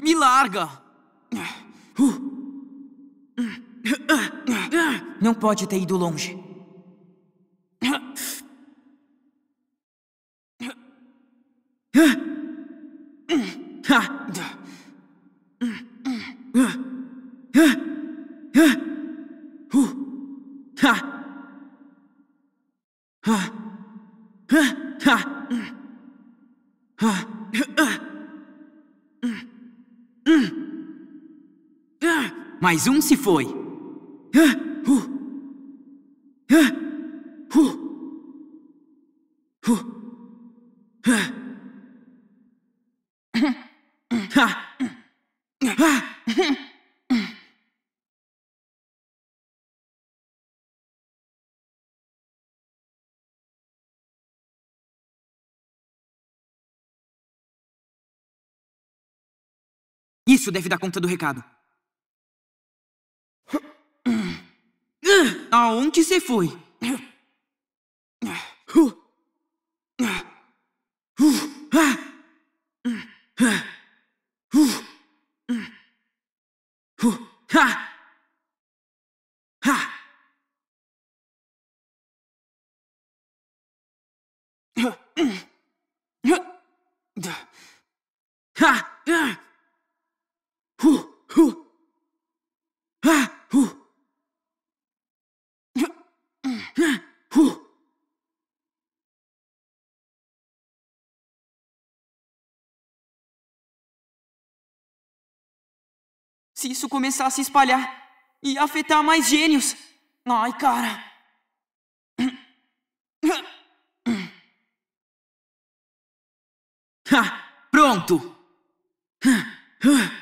Me larga! Não pode ter ido longe. Ah! Mais um se foi. Isso deve dar conta do recado. Aonde você foi? Huh. Se isso começar a se espalhar e afetar mais gênios. Ai, cara. Ha, ah, pronto! Ah, ah.